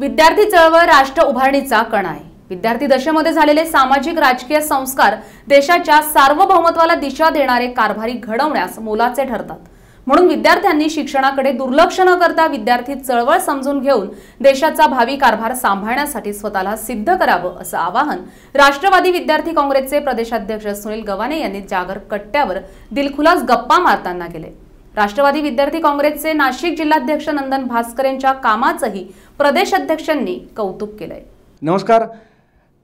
विद्यार्थी चळवळ राष्ट्र उभारणीचा कणा आहे विद्यार्थी दशेमध्ये झालेले सामाजिक राजकीय संस्कार देशाच्या सार्वभौमत्वाला दिशा देणारे कारभारी घडवण्यास मोलाचे ठरतात म्हणून विद्यार्थ्यांनी शिक्षणाकडे दुर्लक्ष न करता विद्यार्थी चळवळ समजून घेऊन देशाचा भावी कारभार सांभाळण्यासाठी स्वतःला सिद्ध करावं असं आवाहन राष्ट्रवादी विद्यार्थी काँग्रेसचे प्रदेशाध्यक्ष सुनील गवाने यांनी जागर कट्ट्यावर दिलखुलास गप्पा मारताना केले राष्ट्रवादी विद्यार्थी काँग्रेसचे नाशिक जिल्हाध्यक्ष नंदन भास्कर यांच्या कामाचंही प्रदेशाध्यक्षांनी अध्यक्षांनी कौतुक केलंय नमस्कार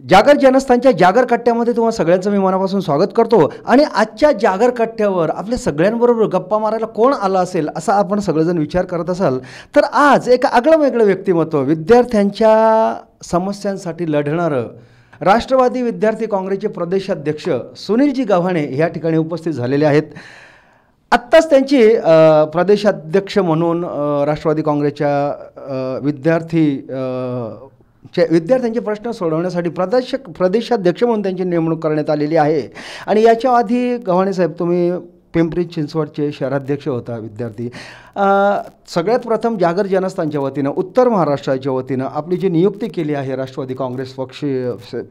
जागर जनस्थानच्या जागर कट्ट्यामध्ये तुम्हाला सगळ्यांचं मी मनापासून स्वागत करतो आणि आजच्या जागर कट्ट्यावर आपल्या सगळ्यांबरोबर गप्पा मारायला कोण आला असेल असा आपण सगळेजण विचार करत असाल तर आज एक आगळं वेगळं व्यक्तिमत्व विद्यार्थ्यांच्या समस्यांसाठी लढणारं राष्ट्रवादी विद्यार्थी काँग्रेसचे प्रदेशाध्यक्ष सुनीलजी गव्हाणे या ठिकाणी उपस्थित झालेले आहेत आत्ताच त्यांची प्रदेशाध्यक्ष म्हणून राष्ट्रवादी काँग्रेसच्या विद्यार्थी विद्यार्थ्यांचे प्रश्न सोडवण्यासाठी प्रदेश प्रदेशाध्यक्ष म्हणून त्यांची नेमणूक करण्यात आलेली आहे आणि याच्या आधी गव्हाणे साहेब तुम्ही पिंपरी चिंचवडचे शहराध्यक्ष होता विद्यार्थी सगळ्यात प्रथम जागर जनस्थानच्या वतीनं उत्तर महाराष्ट्राच्या वतीनं आपली जी नियुक्ती केली आहे राष्ट्रवादी काँग्रेस पक्ष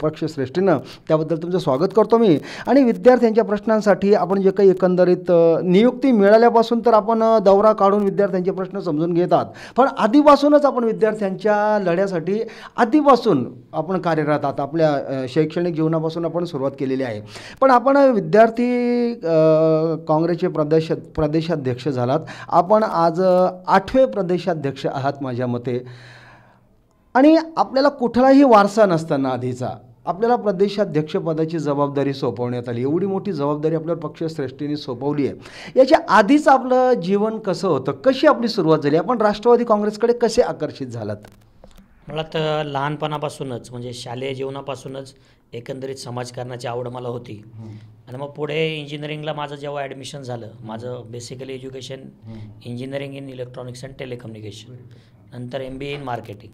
पक्षश्रेष्ठीनं त्याबद्दल तुमचं स्वागत करतो मी आणि विद्यार्थ्यांच्या प्रश्नांसाठी आपण जे काही एकंदरीत नियुक्ती मिळाल्यापासून तर आपण दौरा काढून विद्यार्थ्यांचे प्रश्न समजून घेतात पण आधीपासूनच आपण विद्यार्थ्यांच्या लढ्यासाठी आधीपासून आपण कार्यरत आहात आपल्या शैक्षणिक जीवनापासून आपण सुरुवात केलेली आहे पण आपण विद्यार्थी काँग्रेसचे प्रदेश प्रदेशाध्यक्ष झालात आपण आज आठवे प्रदेशाध्यक्ष आहात माझ्या मते आणि आपल्याला कुठलाही वारसा नसताना आधीचा आपल्याला प्रदेशाध्यक्षपदाची जबाबदारी सोपवण्यात आली एवढी मोठी जबाबदारी पक्ष पक्षश्रेष्ठीने सोपवली आहे याच्या आधीच आपलं जीवन कसं होतं कशी आपली सुरुवात झाली आपण राष्ट्रवादी काँग्रेसकडे कसे आकर्षित झालात मला तर लहानपणापासूनच म्हणजे शालेय जीवनापासूनच एकंदरीत समाजकारणाची आवड मला होती आणि मग पुढे इंजिनिअरिंगला माझं जेव्हा ॲडमिशन झालं माझं basically education engineering in electronics and telecommunication नंतर एम बी इन मार्केटिंग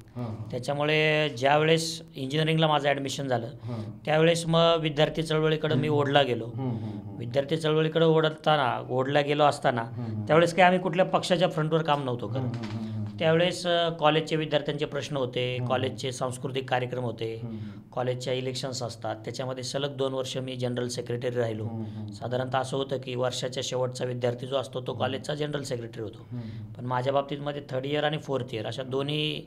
त्याच्यामुळे ज्यावेळेस इंजिनिअरिंगला माझं ॲडमिशन झालं त्यावेळेस मग विद्यार्थी चळवळीकडे मी ओढला गेलो विद्यार्थी चळवळीकडे ओढताना ओढला गेलो असताना त्यावेळेस काही आम्ही कुठल्या पक्षाच्या फ्रंटवर काम नव्हतो करत त्यावेळेस कॉलेजचे विद्यार्थ्यांचे प्रश्न होते कॉलेजचे सांस्कृतिक कार्यक्रम होते कॉलेजच्या इलेक्शन्स असतात त्याच्यामध्ये सलग दोन वर्ष मी जनरल सेक्रेटरी राहिलो साधारणतः असं होतं की वर्षाच्या शेवटचा विद्यार्थी जो असतो तो कॉलेजचा जनरल सेक्रेटरी होतो पण माझ्या बाबतीत मध्ये थर्ड इयर आणि फोर्थ इयर अशा दोन्ही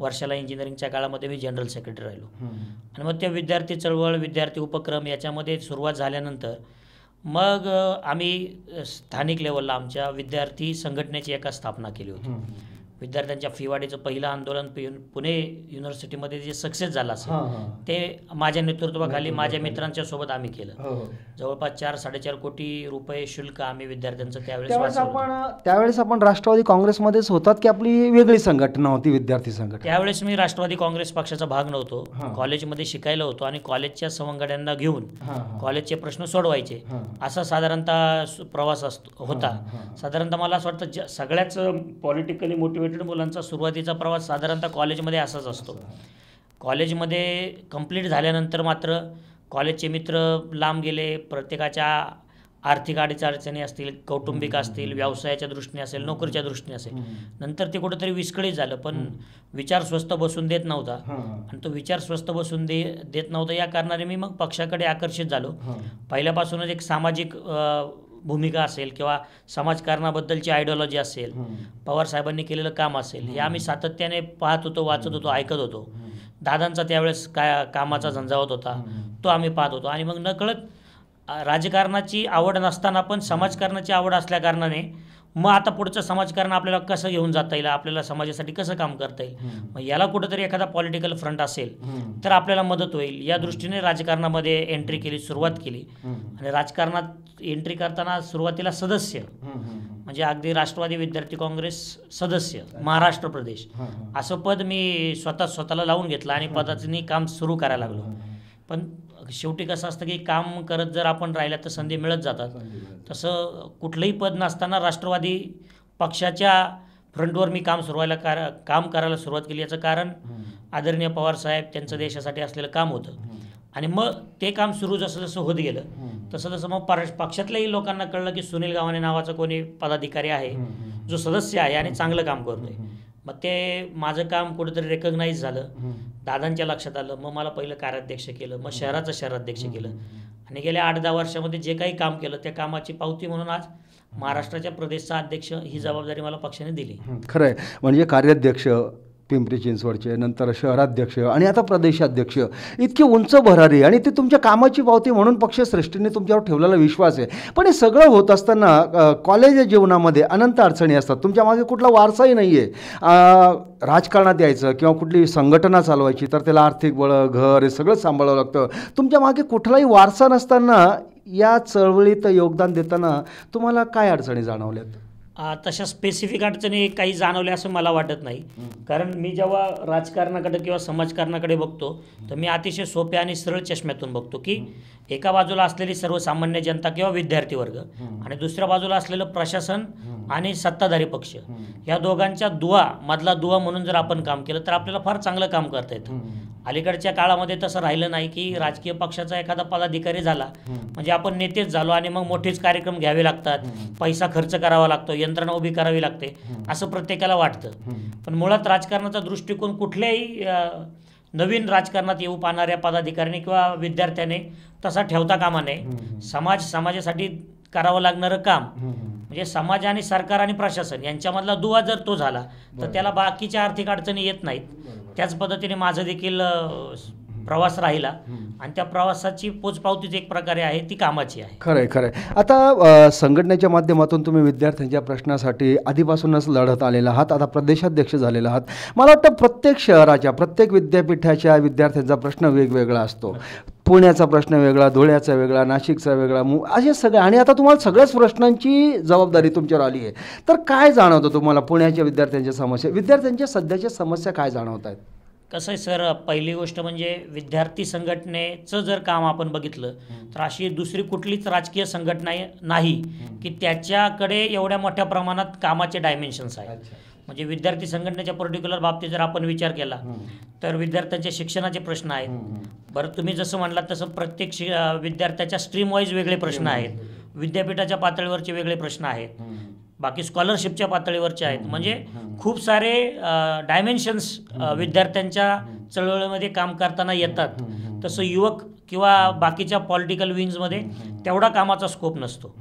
वर्षाला इंजिनिअरिंगच्या काळामध्ये मी जनरल सेक्रेटरी राहिलो आणि मग त्या विद्यार्थी चळवळ विद्यार्थी उपक्रम याच्यामध्ये सुरुवात झाल्यानंतर मग आम्ही स्थानिक लेवलला आमच्या विद्यार्थी संघटनेची एका स्थापना केली होती विद्यार्थ्यांच्या फी पहिलं आंदोलन पुणे युनिव्हर्सिटीमध्ये जे सक्सेस झालं असेल ते माझ्या नेतृत्वाखाली माझ्या मित्रांच्या सोबत आम्ही केलं हो, हो. जवळपास चार साडेचार कोटी रुपये शुल्क आम्ही विद्यार्थ्यांचं त्यावेळेस आपण त्यावेळेस आपण राष्ट्रवादी काँग्रेसमध्येच होतात की आपली वेगळी संघटना होती विद्यार्थी संघटना त्यावेळेस मी राष्ट्रवादी काँग्रेस पक्षाचा भाग नव्हतो कॉलेजमध्ये शिकायला होतो आणि कॉलेजच्या सवंगड्यांना घेऊन कॉलेजचे प्रश्न सोडवायचे असा साधारणतः प्रवास असतो होता साधारणतः मला असं वाटतं सगळ्याच पॉलिटिकली मोटिवेट मुलांचा सुरुवातीचा प्रवास साधारणतः कॉलेजमध्ये असाच असतो कॉलेजमध्ये कंप्लीट झाल्यानंतर मात्र कॉलेजचे मित्र लांब गेले प्रत्येकाच्या आर्थिक अडचणी असतील कौटुंबिक असतील व्यवसायाच्या दृष्टीने असेल नोकरीच्या दृष्टीने असेल नंतर ते कुठंतरी विस्कळीत झालं पण विचार स्वस्त बसून देत नव्हता आणि तो विचार स्वस्त बसून दे देत नव्हता या कारणाने मी मग पक्षाकडे आकर्षित झालो पहिल्यापासूनच एक सामाजिक भूमिका असेल किंवा समाजकारणाबद्दलची आयडिओलॉजी असेल पवार साहेबांनी केलेलं काम असेल हे आम्ही सातत्याने पाहत होतो वाचत होतो ऐकत होतो दादांचा त्यावेळेस काय कामाचा झंझावत होता तो आम्ही पाहत होतो आणि मग नकळत राजकारणाची आवड नसताना पण समाजकारणाची आवड असल्याकारणाने मग आता पुढचं समाजकारण आपल्याला कसं घेऊन जाता येईल आपल्याला समाजासाठी कसं काम करता येईल मग याला कुठंतरी एखादा पॉलिटिकल फ्रंट असेल तर आपल्याला मदत होईल या दृष्टीने राजकारणामध्ये एंट्री केली सुरुवात केली आणि राजकारणात एंट्री करताना सुरुवातीला सदस्य म्हणजे अगदी राष्ट्रवादी विद्यार्थी काँग्रेस सदस्य महाराष्ट्र प्रदेश असं पद मी स्वतः स्वतःला लावून घेतलं आणि पदाचं काम सुरू करायला लागलो पण शेवटी कसं असतं की काम करत जर आपण राहिल्या तर संधी मिळत जातात तसं कुठलंही पद नसताना राष्ट्रवादी पक्षाच्या फ्रंटवर मी काम सुरवायला कार काम करायला सुरुवात केली याचं कारण आदरणीय पवार साहेब त्यांचं देशासाठी असलेलं काम होतं आणि मग ते काम सुरू जसं जसं होत गेलं तसं तसं मग पक्षातल्याही लोकांना कळलं की सुनील गावाने नावाचा कोणी पदाधिकारी आहे जो सदस्य आहे आणि चांगलं काम करतोय मग ते माझं काम कुठेतरी रेकग्नाईज झालं दादांच्या लक्षात आलं मग मला पहिलं कार्याध्यक्ष केलं मग शहराचं शहराध्यक्ष केलं आणि गेल्या आठ दहा वर्षामध्ये जे काही काम केलं त्या कामाची पावती म्हणून आज महाराष्ट्राच्या प्रदेशचा अध्यक्ष ही जबाबदारी मला पक्षाने दिली खरं आहे म्हणजे कार्याध्यक्ष पिंपरी चिंचवडचे नंतर शहराध्यक्ष आणि आता प्रदेशाध्यक्ष इतकी उंच भरारी आणि ती तुमच्या कामाची पावती म्हणून पक्षश्रेष्ठींनी तुमच्यावर ठेवलेला विश्वास आहे पण हे सगळं होत असताना कॉलेज जीवनामध्ये अनंत अडचणी असतात तुमच्या मागे कुठला वारसाही नाही आहे राजकारणात यायचं किंवा कुठली संघटना चालवायची तर त्याला आर्थिक बळं घर हे सगळं सांभाळावं लागतं तुमच्या मागे कुठलाही वारसा नसताना या चळवळीत योगदान देताना तुम्हाला काय अडचणी आहेत तशा स्पेसिफिक अडचणी काही जाणवल्या असं मला वाटत नाही कारण मी जेव्हा राजकारणाकडे किंवा समाजकारणाकडे बघतो तर मी अतिशय सोप्या आणि सरळ चष्म्यातून बघतो की एका बाजूला असलेली सर्वसामान्य जनता किंवा विद्यार्थी वर्ग आणि दुसऱ्या बाजूला असलेलं प्रशासन आणि सत्ताधारी पक्ष या दोघांच्या दुवा मधला दुवा म्हणून जर आपण काम केलं तर आपल्याला फार चांगलं काम करता येतं अलीकडच्या काळामध्ये तसं राहिलं नाही की राजकीय पक्षाचा एखादा पदाधिकारी झाला म्हणजे आपण नेतेच झालो आणि मग मोठेच कार्यक्रम घ्यावे लागतात पैसा खर्च करावा लागतो यंत्रणा उभी करावी लागते असं प्रत्येकाला वाटतं पण मुळात राजकारणाचा दृष्टिकोन कुठल्याही नवीन राजकारणात येऊ पाहणाऱ्या पदाधिकाऱ्याने किंवा विद्यार्थ्याने तसा ठेवता कामा नये समाज समाजासाठी करावं लागणारं काम म्हणजे समाज आणि सरकार आणि प्रशासन यांच्यामधला दुवा जर तो झाला तर त्याला बाकीच्या आर्थिक अडचणी येत नाहीत त्याच पद्धतीने माझं देखील प्रवास राहिला आणि त्या प्रवासाची पोचपावतीच एक प्रकारे आहे ती कामाची आहे खरंय खरंय आता संघटनेच्या माध्यमातून तुम्ही विद्यार्थ्यांच्या प्रश्नासाठी आधीपासूनच लढत आलेला आहात आता प्रदेशाध्यक्ष झालेला आहात मला वाटतं प्रत्येक शहराच्या प्रत्येक विद्यापीठाच्या विद्यार्थ्यांचा प्रश्न वेगवेगळा असतो पुण्याचा प्रश्न वेगळा धुळ्याचा वेगळा नाशिकचा वेगळा असे सगळे आणि आता तुम्हाला सगळ्याच प्रश्नांची जबाबदारी तुमच्यावर आली आहे तर काय जाणवतं तुम्हाला पुण्याच्या विद्यार्थ्यांच्या समस्या विद्यार्थ्यांच्या सध्याच्या समस्या काय जाणवत आहेत कसं आहे सर पहिली गोष्ट म्हणजे विद्यार्थी संघटनेचं जर काम आपण बघितलं तर अशी दुसरी कुठलीच राजकीय संघटना नाही की त्याच्याकडे एवढ्या मोठ्या प्रमाणात कामाचे डायमेन्शन्स आहेत म्हणजे विद्यार्थी संघटनेच्या पर्टिक्युलर बाबतीत जर आपण विचार केला तर विद्यार्थ्यांच्या शिक्षणाचे प्रश्न आहेत बरं तुम्ही जसं म्हणलात तसं प्रत्येक विद्यार्थ्याच्या स्ट्रीम वाईज वेगळे प्रश्न आहेत विद्यापीठाच्या पातळीवरचे वेगळे प्रश्न आहेत बाकी स्कॉलरशिपच्या पातळीवरचे आहेत म्हणजे खूप सारे डायमेन्शन्स विद्यार्थ्यांच्या चळवळीमध्ये काम करताना येतात तसं युवक किंवा बाकीच्या पॉलिटिकल विंग्समध्ये तेवढा कामाचा स्कोप नसतो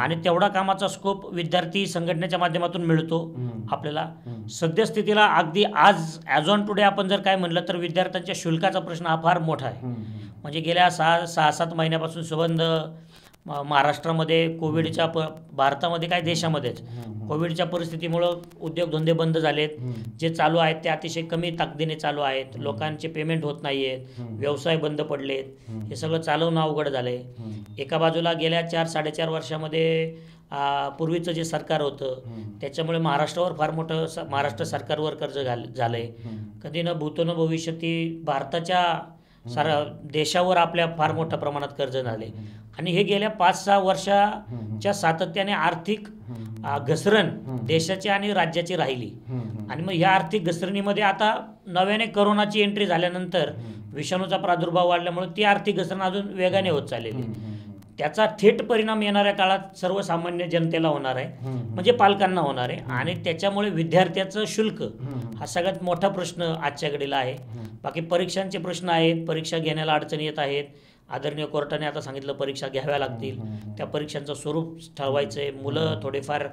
आणि तेवढा कामाचा स्कोप विद्यार्थी संघटनेच्या माध्यमातून मिळतो आपल्याला सद्यस्थितीला अगदी आज ॲज ऑन टुडे आपण जर काय म्हणलं तर विद्यार्थ्यांच्या शुल्काचा प्रश्न हा फार मोठा आहे म्हणजे गेल्या सहा सहा सात महिन्यापासून सुबंध महाराष्ट्रामध्ये कोविडच्या प भारतामध्ये काय देशामध्येच कोविडच्या परिस्थितीमुळं उद्योगधंदे बंद झालेत जे चालू आहेत ते अतिशय कमी ताकदीने चालू आहेत लोकांचे पेमेंट होत नाही आहेत व्यवसाय बंद पडलेत हे सगळं चालवणं अवघड झालं आहे एका बाजूला गेल्या चार साडेचार वर्षामध्ये पूर्वीचं जे सरकार होतं त्याच्यामुळे महाराष्ट्रावर फार मोठं महाराष्ट्र सरकारवर कर्ज झालं आहे कधी न भूतो न भविष्य ती भारताच्या सारा देशावर आपल्या फार मोठ्या प्रमाणात कर्ज झाले आणि हे गेल्या पाच सहा वर्षाच्या सातत्याने आर्थिक घसरण देशाची आणि राज्याची राहिली आणि मग या आर्थिक घसरणीमध्ये आता नव्याने करोनाची एंट्री झाल्यानंतर विषाणूचा प्रादुर्भाव वाढल्यामुळे ती आर्थिक घसरण अजून वेगाने होत चाललेली त्याचा थेट परिणाम येणाऱ्या काळात सर्वसामान्य जनतेला होणार आहे म्हणजे पालकांना होणार आहे आणि त्याच्यामुळे विद्यार्थ्याचं शुल्क हा सगळ्यात मोठा प्रश्न आजच्या घडीला आहे बाकी परीक्षांचे प्रश्न आहेत परीक्षा घेण्याला अडचणी येत आहेत आदरणीय कोर्टाने आता सांगितलं परीक्षा घ्याव्या लागतील त्या परीक्षांचं स्वरूप ठरवायचं आहे मुलं थोडेफार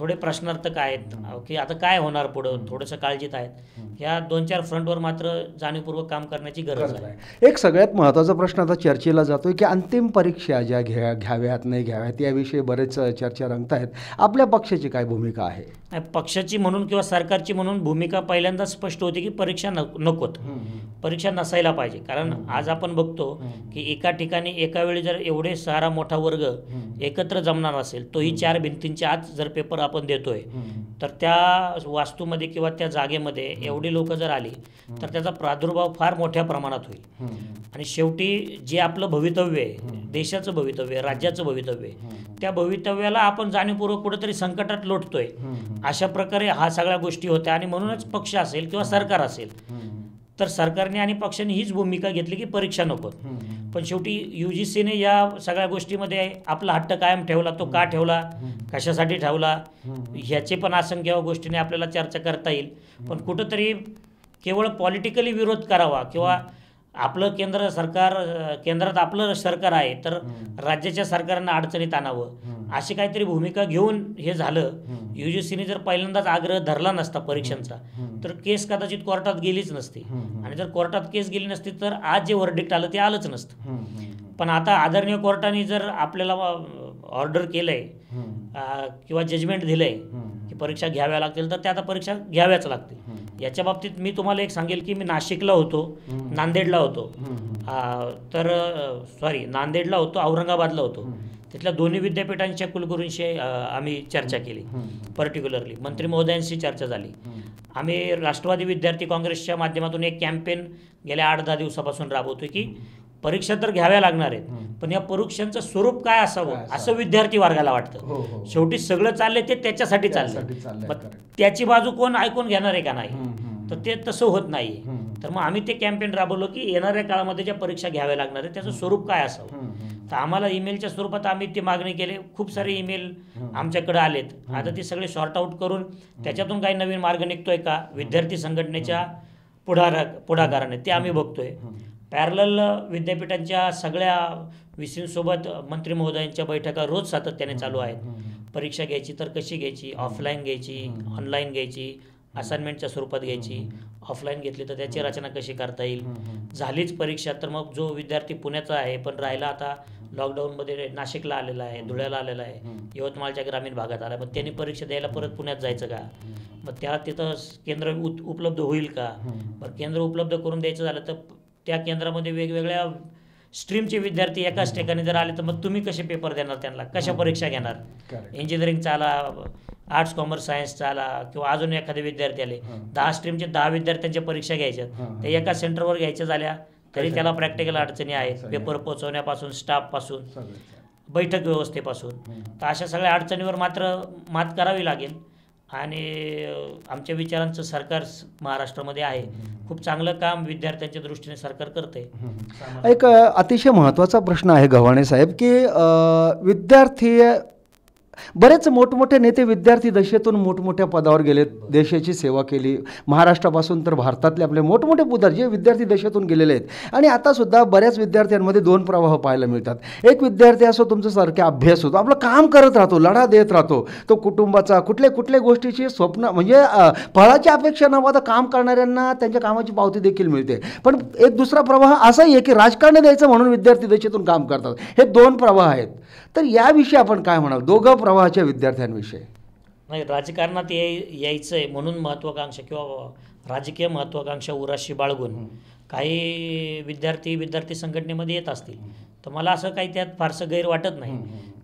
थोडे प्रश्नार्थक आहेत की आता काय होणार पुढं थोडंसं काळजीत आहेत ह्या दोन चार फ्रंटवर मात्र जाणीवपूर्वक काम करण्याची गरज आहे एक सगळ्यात महत्त्वाचा प्रश्न आता चर्चेला जातोय की अंतिम परीक्षा ज्या घ्या घ्याव्यात नाही घ्याव्यात याविषयी बरेच चर्चा रंगत आहेत आपल्या पक्षाची काय भूमिका आहे पक्षाची म्हणून किंवा सरकारची म्हणून भूमिका पहिल्यांदा स्पष्ट होते की परीक्षा नकोत परीक्षा नसायला पाहिजे कारण आज आपण बघतो की एका ठिकाणी एका वेळी जर एवढे सारा मोठा वर्ग एकत्र जमणार असेल तोही चार भिंतींच्या आत जर पेपर आपण देतोय तर त्या वास्तूमध्ये किंवा त्या जागेमध्ये एवढी लोक जर आली तर त्याचा प्रादुर्भाव फार मोठ्या प्रमाणात होईल आणि शेवटी जे आपलं भवितव्य आहे देशाचं भवितव्य राज्याचं भवितव्य त्या भवितव्याला आपण जाणीवपूर्वक कुठेतरी संकटात लोटतोय अशा प्रकारे हा सगळ्या गोष्टी होत्या आणि म्हणूनच पक्ष असेल किंवा सरकार असेल तर सरकारने आणि पक्षाने हीच भूमिका घेतली की परीक्षा नको पण शेवटी यू जी सीने या सगळ्या गोष्टीमध्ये आपला हट्ट कायम ठेवला तो का ठेवला कशासाठी ठेवला ह्याचे पण असंख्य गोष्टीने आपल्याला चर्चा करता येईल पण कुठंतरी केवळ पॉलिटिकली विरोध करावा किंवा आपलं केंद्र सरकार केंद्रात आपलं सरकार आहे तर राज्याच्या सरकारनं अडचणीत आणावं अशी काहीतरी भूमिका घेऊन हे झालं युजीसीने जर पहिल्यांदाच आग्रह धरला नसता परीक्षांचा तर केस कदाचित कोर्टात गेलीच नसती आणि जर कोर्टात केस गेली नसती तर आज जे वर्डिक्ट आलं ते आलंच नसतं पण आता आदरणीय कोर्टाने जर आपल्याला ऑर्डर केलंय किंवा जजमेंट दिलंय की परीक्षा घ्याव्या लागतील तर त्या आता परीक्षा घ्याव्याच लागतील याच्या बाबतीत मी तुम्हाला एक सांगेल की मी नाशिकला होतो नांदेडला होतो तर सॉरी नांदेडला होतो औरंगाबादला होतो तिथल्या दोन्ही विद्यापीठांच्या कुलगुरूंशी आम्ही चर्चा केली पर्टिक्युलरली मंत्री महोदयांशी चर्चा झाली आम्ही राष्ट्रवादी विद्यार्थी काँग्रेसच्या माध्यमातून एक कॅम्पेन गेल्या आठ दहा दिवसापासून राबवतो की परीक्षा तर घ्याव्या लागणार आहेत पण या परीक्षांचं स्वरूप काय असावं असं विद्यार्थी वर्गाला वाटतं हो, हो. शेवटी सगळं चाललंय ते त्याच्यासाठी चाललंय त्याची बाजू कोण ऐकून घेणार आहे का नाही तर ते तसं होत नाही तर मग आम्ही ते कॅम्पेन राबवलो की येणाऱ्या काळामध्ये ज्या परीक्षा घ्याव्या लागणार त्याचं स्वरूप काय असावं तर आम्हाला ईमेलच्या स्वरूपात आम्ही ती मागणी केली खूप सारे ईमेल आमच्याकडे आलेत आता ते सगळे शॉर्ट आऊट करून त्याच्यातून काही नवीन मार्ग निघतोय का विद्यार्थी संघटनेच्या पुढारा पुढाकाराने ते आम्ही बघतोय पॅरल विद्यापीठांच्या सगळ्या विसींसोबत मंत्री महोदयांच्या बैठका रोज सातत्याने चालू आहेत परीक्षा घ्यायची तर कशी घ्यायची ऑफलाईन घ्यायची ऑनलाईन घ्यायची असाइनमेंटच्या स्वरूपात घ्यायची ऑफलाईन घेतली तर त्याची रचना कशी करता येईल झालीच परीक्षा तर मग जो विद्यार्थी पुण्याचा आहे पण राहिला आता लॉकडाऊनमध्ये नाशिकला आलेला आहे धुळ्याला आलेला आहे यवतमाळच्या ग्रामीण भागात आला पण त्यांनी परीक्षा द्यायला परत पुण्यात जायचं का मग त्या तिथं केंद्र उपलब्ध होईल का मग केंद्र उपलब्ध करून द्यायचं झालं तर त्या केंद्रामध्ये वेगवेगळ्या स्ट्रीमचे विद्यार्थी एकाच ठिकाणी जर आले तर मग तुम्ही कसे पेपर देणार त्यांना कशा परीक्षा घेणार इंजिनिअरिंग चाला आर्ट्स कॉमर्स सायन्स चाला किंवा अजून एखादे विद्यार्थी आले दहा स्ट्रीमचे दहा विद्यार्थ्यांच्या परीक्षा घ्यायच्या ते एका सेंटरवर घ्यायच्या झाल्या तरी त्याला प्रॅक्टिकल अडचणी आहेत पेपर पोचवण्यापासून स्टाफपासून बैठक व्यवस्थेपासून तर अशा सगळ्या अडचणीवर मात्र मात करावी लागेल आणि आमच्या विचारांचं सरकार महाराष्ट्रामध्ये आहे खूप चांगलं काम विद्यार्थ्यांच्या दृष्टीने सरकार करते एक अतिशय महत्वाचा प्रश्न आहे गव्हाणे साहेब की विद्यार्थी बरेच मोठमोठे नेते विद्यार्थी दशेतून मोठमोठ्या पदावर गेलेत देशाची सेवा केली महाराष्ट्रापासून तर भारतातले आपले मोठमोठे पुदार जे विद्यार्थी दशेतून गेलेले आहेत आणि आतासुद्धा बऱ्याच विद्यार्थ्यांमध्ये दोन प्रवाह पाहायला मिळतात एक विद्यार्थी असो तुमचं सारखे अभ्यास होतो आपलं काम करत राहतो लढा देत राहतो तो कुटुंबाचा कुठल्या कुठल्या गोष्टीची स्वप्न म्हणजे फळाची अपेक्षा न पाहता काम करणाऱ्यांना त्यांच्या कामाची पावती देखील मिळते पण एक दुसरा प्रवाह असाही आहे की राजकारण द्यायचं म्हणून विद्यार्थी दशेतून काम करतात हे दोन प्रवाह आहेत तर याविषयी आपण काय म्हणाल दोघं प्रवाह प्रवाहाच्या विद्यार्थ्यांविषयी नाही राजकारणात ये यायचं आहे म्हणून महत्वाकांक्षा किंवा राजकीय महत्वाकांक्षा उराशी बाळगून काही विद्यार्थी विद्यार्थी संघटनेमध्ये येत असतील तर मला असं काही त्यात फारसं गैर वाटत नाही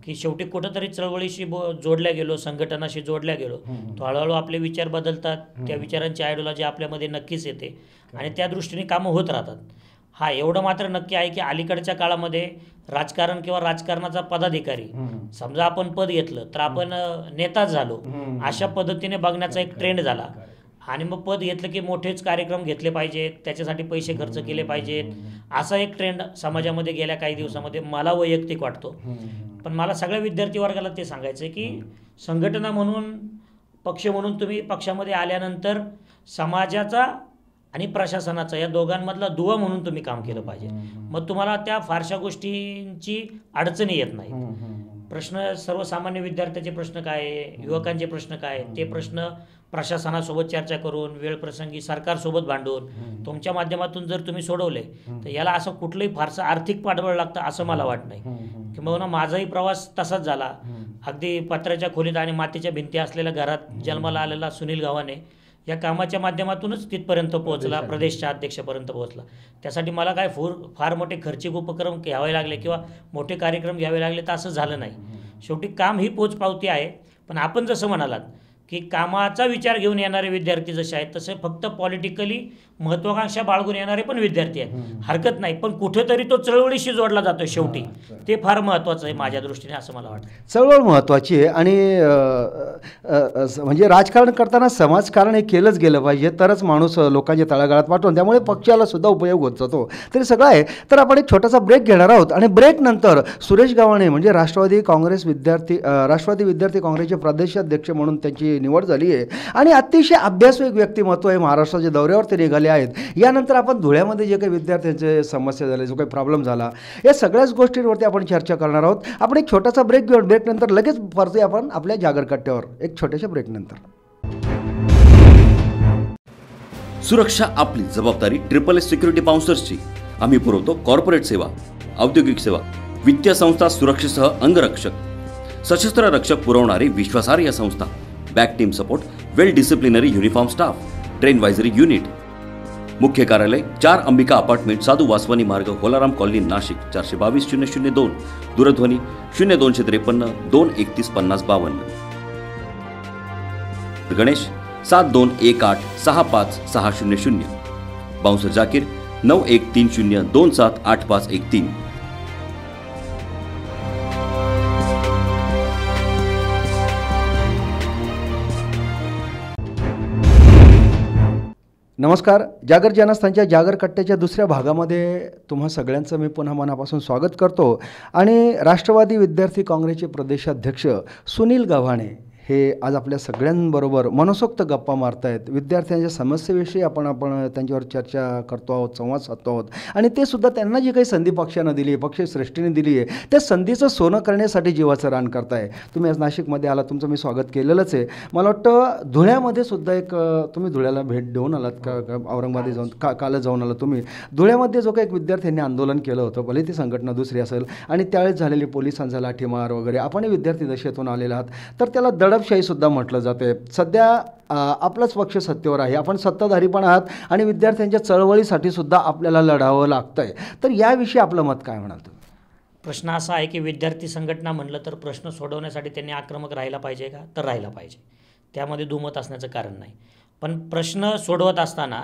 की शेवटी कुठंतरी चळवळीशी जोडल्या गेलो संघटनाशी जोडल्या गेलो तो हळूहळू आपले विचार बदलतात त्या विचारांची आयडिओलॉजी आपल्यामध्ये नक्कीच येते आणि त्या दृष्टीने कामं होत राहतात हा एवढं मात्र नक्की आहे की अलीकडच्या काळामध्ये राजकारण किंवा राजकारणाचा पदाधिकारी समजा आपण पद घेतलं तर आपण नेताच झालो अशा पद्धतीने बघण्याचा एक ट्रेंड झाला आणि मग पद घेतलं की मोठेच कार्यक्रम घेतले पाहिजेत त्याच्यासाठी पैसे खर्च केले पाहिजेत असा एक ट्रेंड समाजामध्ये गेल्या काही दिवसामध्ये मला वैयक्तिक वाटतो पण मला सगळ्या विद्यार्थी वर्गाला ते सांगायचं की संघटना म्हणून पक्ष म्हणून तुम्ही पक्षामध्ये आल्यानंतर समाजाचा आणि प्रशासनाचं या दोघांमधला दुवा म्हणून तुम्ही काम केलं पाहिजे मग तुम्हाला त्या फारशा गोष्टींची अडचणी येत नाही प्रश्न सर्वसामान्य विद्यार्थ्याचे प्रश्न काय युवकांचे प्रश्न काय ते प्रश्न प्रशासनासोबत चर्चा करून वेळ वेळप्रसंगी सरकारसोबत भांडून तुमच्या माध्यमातून जर तुम्ही सोडवले तर याला असं कुठलंही फारसं आर्थिक पाठबळ लागतं असं मला वाटत नाही किंवा माझाही प्रवास तसाच झाला अगदी पत्राच्या खोलीत आणि मातीच्या भिंती असलेल्या घरात जन्माला आलेला सुनील गावाने या कामाच्या माध्यमातूनच तिथपर्यंत पोहोचला प्रदेशच्या अध्यक्षापर्यंत पोहोचला त्यासाठी मला काय फोर फार मोठे खर्चिक उपक्रम घ्यावे लागले किंवा मोठे कार्यक्रम घ्यावे लागले तर असं झालं नाही शेवटी काम ही पोचपावती आहे पण आपण जसं म्हणालात की कामाचा विचार घेऊन येणारे विद्यार्थी जसे आहेत तसे फक्त पॉलिटिकली महत्वाकांक्षा बाळगून येणारे पण विद्यार्थी आहेत हरकत नाही पण कुठेतरी तो चळवळीशी जोडला जातो शेवटी ते फार महत्वाचं आहे माझ्या दृष्टीने असं मला वाटतं चळवळ महत्त्वाची आहे आणि म्हणजे राजकारण करताना समाजकारण हे केलंच गेलं पाहिजे तरच माणूस लोकांच्या तळागाळात वाटून त्यामुळे पक्षाला सुद्धा उपयोग होत जातो तरी सगळं आहे तर आपण एक छोटासा ब्रेक घेणार आहोत आणि ब्रेक नंतर सुरेश गावाणे म्हणजे राष्ट्रवादी काँग्रेस विद्यार्थी राष्ट्रवादी विद्यार्थी काँग्रेसचे प्रदेशाध्यक्ष म्हणून त्यांची निवड झाली आहे आणि अतिशय अभ्यासू एक व्यक्तिमत्व आहे महाराष्ट्राच्या दौऱ्यावर ते निघाले आहेत यानंतर आपण धुळ्यामध्ये जे काही विद्यार्थ्यांचे समस्या झाल्या जो काही प्रॉब्लेम झाला या सगळ्याच गोष्टींवरती आपण चर्चा करणार आहोत आपण एक छोटासा ब्रेक घेऊन ब्रेकनंतर लगेच परतोय आपण आपल्या जागर कट्ट्यावर एक छोट्याशा ब्रेकनंतर सुरक्षा आपली जबाबदारी ट्रिपल एस सिक्युरिटी पाऊन्सर्सची आम्ही पुरवतो कॉर्पोरेट सेवा औद्योगिक सेवा वित्तीय संस्था सुरक्षेसह अंगरक्षक सशस्त्र रक्षक पुरवणारी विश्वासार्ह संस्था back team support well disciplinary uniform staff train वायझरी युनिट मुख्य कार्यालय चार अंबिका अपार्टमेंट साधू वासवानी मार्ग होलाराम कॉलनी नाशिक चारशे बावीस शून्य शून्य दोन दूरध्वनी शून्य दोनशे त्रेपन्न दोन एकतीस पन्नास बावन्न गणेश सात दोन एक आठ सहा पाच सहा शून्य शून्य बाउंसर जाकीर नऊ एक तीन शून्य दोन सात आठ पाच एक तीन नमस्कार जागर जनस्थानच्या जागर कट्ट्याच्या दुसऱ्या भागामध्ये तुम्हा सगळ्यांचं मी पुन्हा मनापासून स्वागत करतो आणि राष्ट्रवादी विद्यार्थी काँग्रेसचे प्रदेशाध्यक्ष सुनील गव्हाणे हे आज आपल्या सगळ्यांबरोबर मनसोक्त गप्पा मारतायत विद्यार्थ्यांच्या समस्येविषयी आपण आपण त्यांच्यावर चर्चा करतो आहोत संवाद साधतो आहोत आणि ते सुद्धा त्यांना जी काही संधी पक्षानं दिली आहे पक्षश्रेष्ठीने दिली आहे त्या संधीचं सोनं करण्यासाठी जीवाचं रान करताय तुम्ही आज नाशिकमध्ये आला तुमचं मी स्वागत केलेलंच आहे मला वाटतं धुळ्यामध्ये सुद्धा एक तुम्ही धुळ्याला भेट देऊन आलात का औरंगाबाद जाऊन का काल जाऊन आला तुम्ही धुळ्यामध्ये जो काही एक विद्यार्थ्यांनी आंदोलन केलं होतं भले ती संघटना दुसरी असेल आणि त्यावेळेस झालेली पोलिसांचा लाठीमार वगैरे आपणही विद्यार्थी दशेतून आलेला आहात तर त्याला दळ दडपशाहीसुद्धा म्हटलं जाते सध्या आपलाच पक्ष सत्तेवर आहे आपण सत्ताधारी पण आहात आणि विद्यार्थ्यांच्या चळवळीसाठी सुद्धा आपल्याला लढावं लागतं आहे तर याविषयी आपलं मत काय म्हणाल तुम्ही प्रश्न असा आहे की विद्यार्थी संघटना म्हटलं तर प्रश्न सोडवण्यासाठी त्यांनी आक्रमक राहायला पाहिजे का तर राहिला पाहिजे त्यामध्ये दुमत असण्याचं कारण नाही पण प्रश्न सोडवत असताना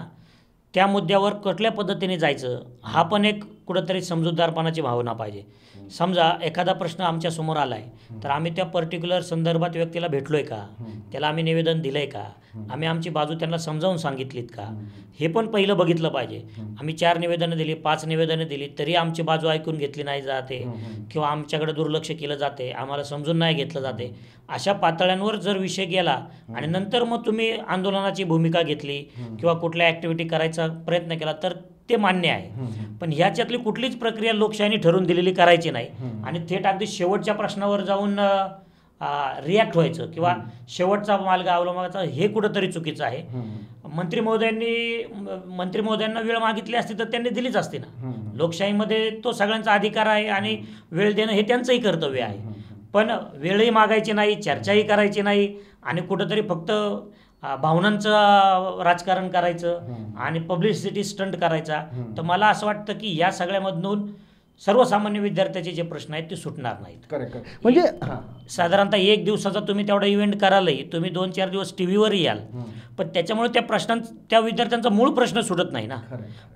त्या मुद्द्यावर कुठल्या पद्धतीने जायचं हा पण एक कुठंतरी समजूतदारपणाची भावना पाहिजे समजा एखादा प्रश्न आमच्या समोर आला आहे तर आम्ही त्या पर्टिक्युलर संदर्भात व्यक्तीला भेटलो आहे का त्याला आम्ही निवेदन दिलं आहे का आम्ही आमची बाजू त्यांना समजावून सांगितलीत का हे पण पहिलं बघितलं पाहिजे आम्ही चार निवेदनं दिली पाच निवेदनं दिली तरी आमची बाजू ऐकून घेतली नाही जाते किंवा आमच्याकडे दुर्लक्ष केलं जाते आम्हाला समजून नाही घेतलं जाते अशा पातळ्यांवर जर विषय गेला आणि नंतर मग तुम्ही आंदोलनाची भूमिका घेतली किंवा कुठल्या ॲक्टिव्हिटी करायचा प्रयत्न केला तर ते मान्य आहे पण ह्याच्यातली कुठलीच प्रक्रिया लोकशाहीने ठरवून दिलेली करायची नाही आणि थेट अगदी शेवटच्या प्रश्नावर जाऊन रिॲक्ट व्हायचं किंवा शेवटचा मार्ग अवलंबाचा हे कुठंतरी चुकीचं आहे मंत्री महोदयांनी मंत्री महोदयांना वेळ मागितली असती तर त्यांनी दिलीच असती ना लोकशाहीमध्ये तो सगळ्यांचा अधिकार आहे आणि वेळ देणं हे त्यांचंही कर्तव्य आहे पण वेळही मागायची नाही चर्चाही करायची नाही आणि कुठंतरी फक्त भावनांचं राजकारण करायचं आणि पब्लिसिटी स्टंट करायचा तर मला असं वाटतं की या सगळ्यामधून सर्वसामान्य विद्यार्थ्याचे जे प्रश्न आहेत ते सुटणार नाहीत म्हणजे साधारणतः एक दिवसाचा तुम्ही तेवढा इव्हेंट करालही तुम्ही दोन चार दिवस टी व्हीवर याल पण त्याच्यामुळे त्या प्रश्नां त्या विद्यार्थ्यांचा मूळ प्रश्न सुटत नाही ना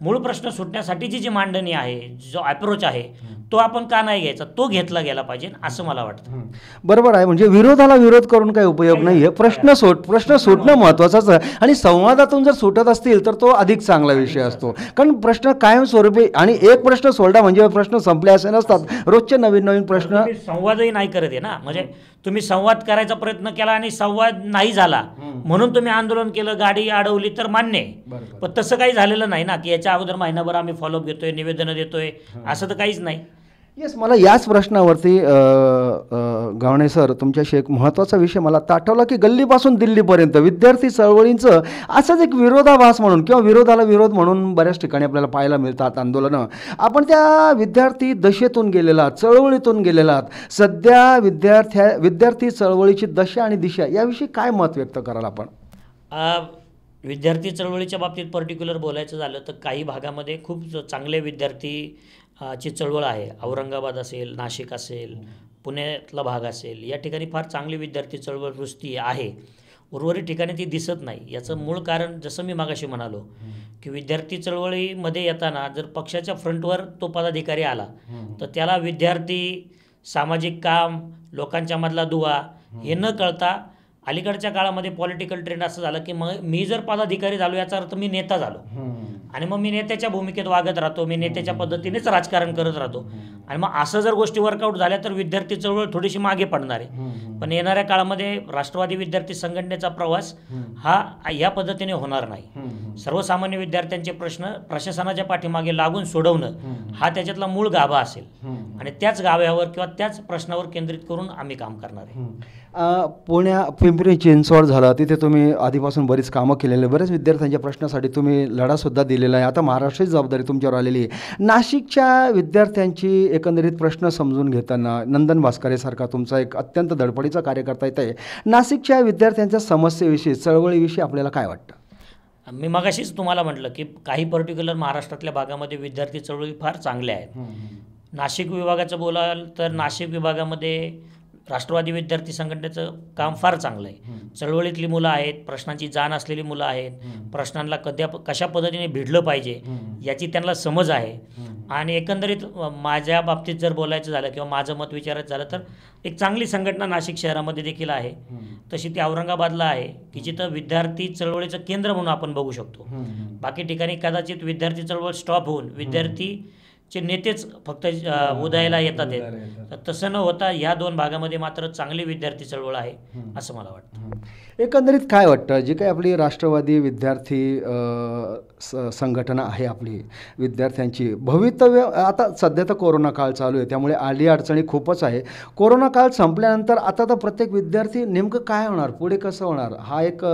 मूळ प्रश्न सुटण्यासाठीची जी मांडणी आहे जो अप्रोच आहे तो आपण का नाही घ्यायचा तो घेतला गेला पाहिजे असं मला वाटतं बरोबर आहे म्हणजे विरोधाला विरोध करून काही उपयोग नाही प्रश्न सोट प्रश्न सुटणं महत्वाचाच आहे आणि संवादातून जर सुटत असतील तर तो अधिक चांगला विषय असतो कारण प्रश्न कायमस्वरूपी आणि एक प्रश्न सोडला म्हणजे प्रश्न प्रश्न संपले असे नसतात रोजचे नवीन नवीन प्रश्न संवादही नाही करत आहे ना म्हणजे तुम्ही संवाद करायचा प्रयत्न केला आणि संवाद नाही झाला म्हणून तुम्ही आंदोलन केलं गाडी अडवली तर मान्य आहे पण तसं काही झालेलं नाही ना की याच्या अगोदर महिनाभर आम्ही फॉलोअप घेतोय निवेदनं देतोय असं तर काहीच नाही येस मला याच प्रश्नावरती गावणे सर तुमच्याशी एक महत्त्वाचा विषय मला आठवला की गल्लीपासून दिल्लीपर्यंत विद्यार्थी चळवळींचं असंच एक विरोधाभास म्हणून किंवा विरोधाला विरोध म्हणून बऱ्याच ठिकाणी आपल्याला पाहायला मिळतात आंदोलनं आपण त्या विद्यार्थी दशेतून गेलेला चळवळीतून गेलेलात सध्या विद्यार्थ्या विद्यार्थी चळवळीची दशा आणि दिशा याविषयी काय मत व्यक्त कराल आपण विद्यार्थी चळवळीच्या बाबतीत पर्टिक्युलर बोलायचं झालं तर काही भागामध्ये खूप चांगले विद्यार्थी ची चळवळ आहे औरंगाबाद असेल नाशिक असेल पुण्यातला भाग असेल या ठिकाणी फार चांगली विद्यार्थी चळवळ वृष्टी आहे उर्वरित ठिकाणी ती दिसत नाही याचं मूळ कारण जसं मी मागाशी म्हणालो की विद्यार्थी चळवळीमध्ये येताना जर पक्षाच्या फ्रंटवर तो पदाधिकारी आला तर त्याला विद्यार्थी सामाजिक काम लोकांच्या मधला दुवा हे न कळता अलीकडच्या काळामध्ये पॉलिटिकल ट्रेंड असं झालं की मग मी जर पदाधिकारी झालो याचा अर्थ मी नेता झालो आणि मग मी नेत्याच्या भूमिकेत वागत राहतो मी नेत्याच्या पद्धतीनेच राजकारण करत राहतो आणि मग असं जर गोष्टी वर्कआउट झाल्या तर विद्यार्थी चळवळ थोडीशी मागे पडणार आहे पण येणाऱ्या काळामध्ये राष्ट्रवादी विद्यार्थी संघटनेचा प्रवास हा या पद्धतीने होणार नाही सर्वसामान्य विद्यार्थ्यांचे प्रश्न प्रशासनाच्या पाठीमागे लागून सोडवणं हा त्याच्यातला मूळ गाभा असेल आणि त्याच गाभ्यावर किंवा त्याच प्रश्नावर केंद्रित करून आम्ही काम करणार आहे पुण्या पिंपरी चिंचवड झाला तिथे तुम्ही आधीपासून बरीच कामं केलेले बरेच विद्यार्थ्यांच्या प्रश्नासाठी तुम्ही लढासुद्धा दिलेला आहे आता महाराष्ट्राची जबाबदारी तुमच्यावर आलेली आहे नाशिकच्या विद्यार्थ्यांची एकंदरीत प्रश्न समजून घेताना नंदन भास्करेसारखा तुमचा एक अत्यंत धडपडीचा कार्यकर्ता येत आहे नाशिकच्या विद्यार्थ्यांच्या समस्येविषयी चळवळीविषयी आपल्याला काय वाटतं मी मगाशीच तुम्हाला म्हटलं की काही पर्टिक्युलर महाराष्ट्रातल्या भागामध्ये विद्यार्थी चळवळी फार चांगल्या आहेत नाशिक विभागाचं बोलाल तर नाशिक विभागामध्ये राष्ट्रवादी विद्यार्थी संघटनेचं काम फार चांगलं आहे चळवळीतली मुलं आहेत प्रश्नांची जाण असलेली मुलं आहेत प्रश्नांना कद्या कशा पद्धतीने भिडलं पाहिजे याची त्यांना समज आहे आणि एकंदरीत माझ्या बाबतीत जर बोलायचं झालं किंवा माझं मत विचारायचं झालं तर एक चांगली संघटना नाशिक शहरामध्ये देखील आहे तशी ती औरंगाबादला आहे की जिथं विद्यार्थी चळवळीचं केंद्र म्हणून आपण बघू शकतो बाकी ठिकाणी कदाचित विद्यार्थी चळवळ स्टॉप होऊन विद्यार्थी चे नेतेच फक्त उदयाला येतात तसं न होता या दोन भागामध्ये मात्र चांगली विद्यार्थी चळवळ आहे असं मला वाटतं एकंदरीत काय वाटतं जी काही आपली राष्ट्रवादी विद्यार्थी संघटना आहे आपली विद्यार्थ्यांची भवितव्य आता सध्या तर कोरोना काळ चालू आहे त्यामुळे आली अडचणी खूपच आहे कोरोना काळ संपल्यानंतर आता तर प्रत्येक विद्यार्थी नेमकं काय होणार पुढे कसं होणार हा एक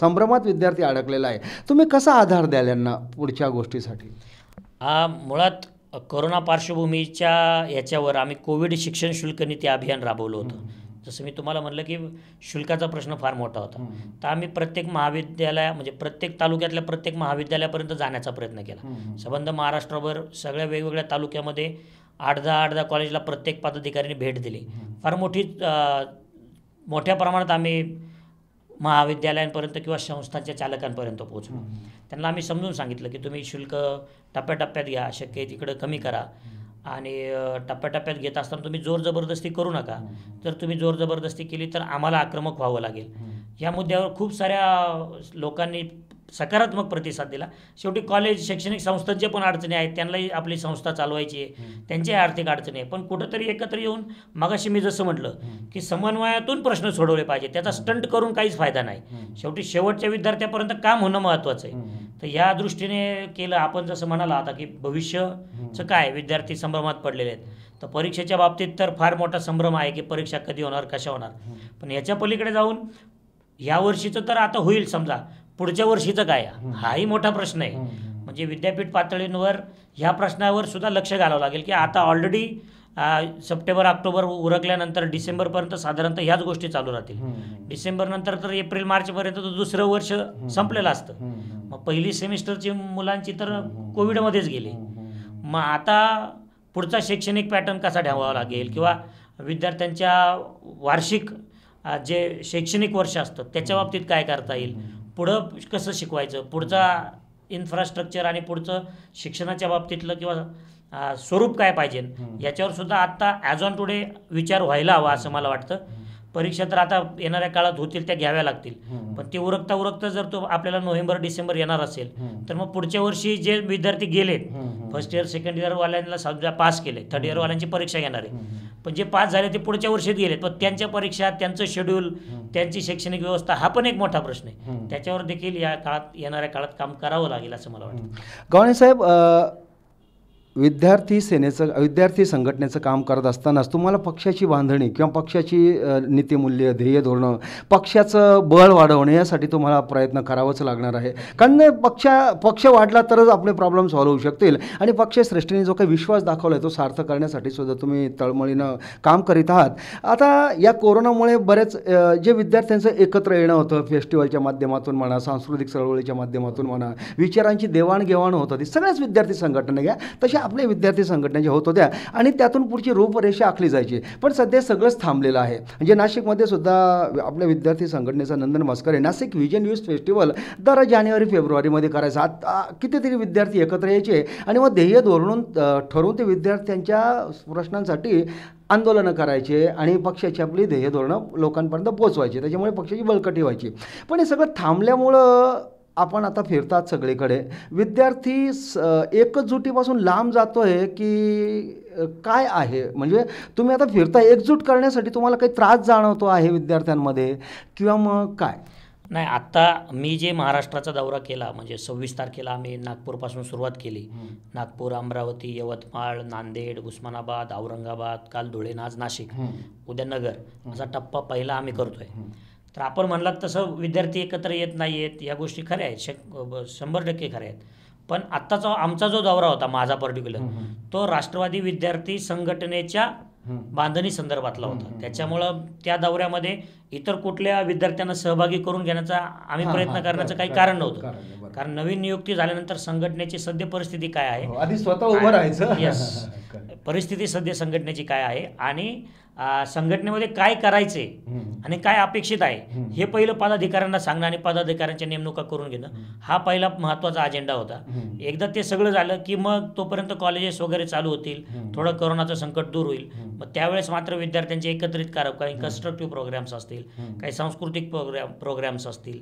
संभ्रमात विद्यार्थी अडकलेला आहे तुम्ही कसा आधार द्याल यांना पुढच्या गोष्टीसाठी हा मुळात करोना पार्श्वभूमीच्या याच्यावर आम्ही कोविड शिक्षण शुल्क नीती अभियान राबवलं होतं जसं मी तुम्हाला म्हटलं की शुल्काचा प्रश्न फार मोठा होता तर आम्ही प्रत्येक महाविद्यालया म्हणजे प्रत्येक तालुक्यातल्या प्रत्येक महाविद्यालयापर्यंत जाण्याचा प्रयत्न केला संबंध महाराष्ट्रभर सगळ्या वेगवेगळ्या तालुक्यामध्ये आठ दहा आठ दहा कॉलेजला प्रत्येक पदाधिकाऱ्यांनी भेट दिली फार मोठी मोठ्या प्रमाणात आम्ही महाविद्यालयांपर्यंत किंवा संस्थांच्या चालकांपर्यंत पोहोचणं त्यांना आम्ही समजून सांगितलं की तुम्ही शुल्क टप्प्याटप्प्यात घ्या शक्य तिकडं कमी करा आणि टप्प्याटप्प्यात घेत असताना तुम्ही जोर जबरदस्ती करू नका जर तुम्ही जोर जबरदस्ती केली तर आम्हाला आक्रमक व्हावं लागेल या मुद्द्यावर खूप साऱ्या लोकांनी सकारात्मक प्रतिसाद दिला शेवटी कॉलेज शैक्षणिक जे पण अडचणी आहेत त्यांनाही आपली संस्था चालवायची आहे त्यांच्याही आर्थिक अडचणी आहे पण कुठंतरी एकत्र येऊन मागाशी मी जसं म्हटलं की समन्वयातून प्रश्न सोडवले पाहिजे त्याचा स्टंट करून काहीच फायदा नाही शेवटी शेवटच्या विद्यार्थ्यापर्यंत काम होणं महत्त्वाचं आहे तर या दृष्टीने केलं आपण जसं म्हणाला आता की भविष्यचं काय विद्यार्थी संभ्रमात पडलेले आहेत तर परीक्षेच्या बाबतीत तर फार मोठा संभ्रम आहे की परीक्षा कधी होणार कशा होणार पण याच्या पलीकडे जाऊन या वर्षीचं तर आता होईल समजा पुढच्या वर्षीचं काय हाही मोठा प्रश्न आहे म्हणजे विद्यापीठ पातळींवर ह्या प्रश्नावर सुद्धा लक्ष घालावं लागेल की आता ऑलरेडी सप्टेंबर ऑक्टोबर उरकल्यानंतर डिसेंबरपर्यंत साधारणतः ह्याच गोष्टी चालू राहतील डिसेंबरनंतर तर एप्रिल मार्चपर्यंत दुसरं वर्ष संपलेलं असतं मग पहिली सेमिस्टरची मुलांची तर कोविडमध्येच गेली मग आता पुढचा शैक्षणिक पॅटर्न कसा ठेवावा लागेल किंवा विद्यार्थ्यांच्या वार्षिक जे शैक्षणिक वर्ष असतं त्याच्या बाबतीत काय करता येईल पुढं कसं शिकवायचं पुढचा इन्फ्रास्ट्रक्चर आणि पुढचं शिक्षणाच्या बाबतीतलं किंवा स्वरूप काय पाहिजे याच्यावर सुद्धा आता ॲज ऑन टुडे विचार व्हायला हवा असं मला वाटतं परीक्षा तर आता येणाऱ्या काळात होतील त्या घ्याव्या लागतील पण ते उरकता उरकता जर तो आपल्याला नोव्हेंबर डिसेंबर येणार असेल तर मग पुढच्या वर्षी जे विद्यार्थी गेलेत फर्स्ट इयर सेकंड इयरवाल्यांना समजा पास केले थर्ड इयरवाल्यांची परीक्षा घेणारे पण जे पास झाले ते पुढच्या वर्षीत गेले पण त्यांच्या परीक्षा त्यांचं शेड्यूल त्यांची शैक्षणिक व्यवस्था हा पण एक मोठा प्रश्न आहे त्याच्यावर देखील या काळात येणाऱ्या काळात काम करावं लागेल असं मला वाटतं गवणे साहेब विद्यार्थी सेनेचं विद्यार्थी संघटनेचं काम करत असतानाच तुम्हाला पक्षाची बांधणी किंवा पक्षाची नीतीमूल्य ध्येय धोरणं पक्षाचं बळ वाढवणे यासाठी तुम्हाला प्रयत्न करावाच लागणार आहे कारण पक्षा पक्ष वाढला तरच आपले प्रॉब्लेम सॉल्व्ह होऊ शकतील आणि पक्षश्रेष्ठीने जो काही विश्वास दाखवला आहे तो सार्थ करण्यासाठी सुद्धा तुम्ही तळमळीनं काम करीत आहात आता या कोरोनामुळे बरेच जे विद्यार्थ्यांचं एकत्र येणं होतं फेस्टिवलच्या माध्यमातून म्हणा सांस्कृतिक चळवळीच्या माध्यमातून म्हणा विचारांची देवाणघेवाण होत होती सगळ्याच विद्यार्थी संघटना घ्या तशा आपले आपल्या विद्यार्थी संघटनेच्या होत होत्या आणि त्यातून पुढची रूपरेषा आखली जायची पण सध्या सगळंच थांबलेलं आहे म्हणजे नाशिकमध्ये सुद्धा आपल्या विद्यार्थी संघटनेचा नंदन मस्कर आहे नाशिक व्हिजन न्यूज फेस्टिवल दर जानेवारी फेब्रुवारीमध्ये करायचा आता कितीतरी विद्यार्थी एकत्र यायचे आणि मग ध्येय धोरणून ठरवून ते विद्यार्थ्यांच्या प्रश्नांसाठी आंदोलनं करायचे आणि पक्षाची आपली ध्येय धोरणं लोकांपर्यंत पोचवायची त्याच्यामुळे पक्षाची बळकटी व्हायची पण हे सगळं थांबल्यामुळं आपण आता फिरतात सगळीकडे विद्यार्थी स एकजुटीपासून लांब जातो आहे की काय आहे म्हणजे तुम्ही आता फिरता एकजूट करण्यासाठी तुम्हाला काही त्रास जाणवतो आहे विद्यार्थ्यांमध्ये किंवा मग काय नाही आत्ता मी जे महाराष्ट्राचा दौरा केला म्हणजे सव्वीस तारखेला आम्ही नागपूरपासून सुरुवात केली नागपूर अमरावती यवतमाळ नांदेड उस्मानाबाद औरंगाबाद काल धुळे नाज नाशिक उद्या असा टप्पा पहिला आम्ही करतोय तर आपण म्हणलात तसं विद्यार्थी एकत्र येत नाही आहेत या गोष्टी खऱ्या आहेत शक शंभर टक्के खऱ्या आहेत पण आत्ताचा आमचा जो दौरा होता माझा पर्टिक्युलर तो राष्ट्रवादी विद्यार्थी संघटनेच्या बांधणी संदर्भातला होता त्याच्यामुळं त्या दौऱ्यामध्ये इतर कुठल्या विद्यार्थ्यांना सहभागी करून घेण्याचा आम्ही प्रयत्न करण्याचं काही कारण नव्हतं कारण नवीन नियुक्ती झाल्यानंतर संघटनेची सद्य परिस्थिती काय आहे हो, आधी स्वतः उभं राहायचं परिस्थिती सध्या संघटनेची काय आहे आणि संघटनेमध्ये काय करायचे आणि काय अपेक्षित आहे हे पहिलं पदाधिकाऱ्यांना सांगणं आणि पदाधिकाऱ्यांच्या नेमणुका करून घेणं हा पहिला महत्त्वाचा अजेंडा होता एकदा ते सगळं झालं की मग तोपर्यंत कॉलेजेस वगैरे चालू होतील थोडं करोनाचं संकट दूर होईल मग त्यावेळेस मात्र विद्यार्थ्यांचे एकत्रित कारक काही कन्स्ट्रक्टिव्ह प्रोग्राम्स असतील काही सांस्कृतिक प्रोग्राम प्रोग्राम्स असतील